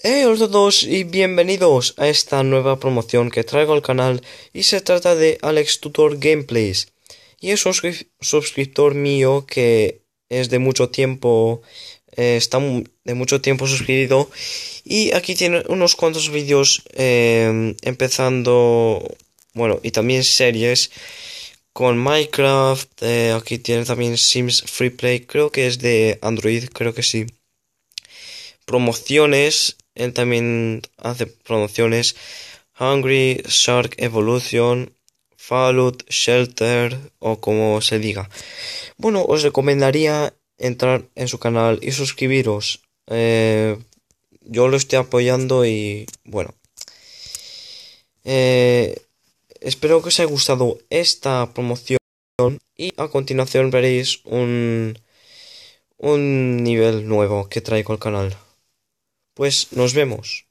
Hey hola a todos y bienvenidos a esta nueva promoción que traigo al canal y se trata de Alex Tutor Gameplays y es un suscriptor mío que es de mucho tiempo eh, está de mucho tiempo suscrito y aquí tiene unos cuantos vídeos em, empezando bueno y también series con Minecraft eh, aquí tiene también Sims Freeplay creo que es de Android creo que sí promociones él también hace promociones Hungry, Shark Evolution, Fallout, Shelter o como se diga. Bueno, os recomendaría entrar en su canal y suscribiros. Eh, yo lo estoy apoyando y bueno. Eh, espero que os haya gustado esta promoción y a continuación veréis un, un nivel nuevo que traigo al canal. Pues nos vemos.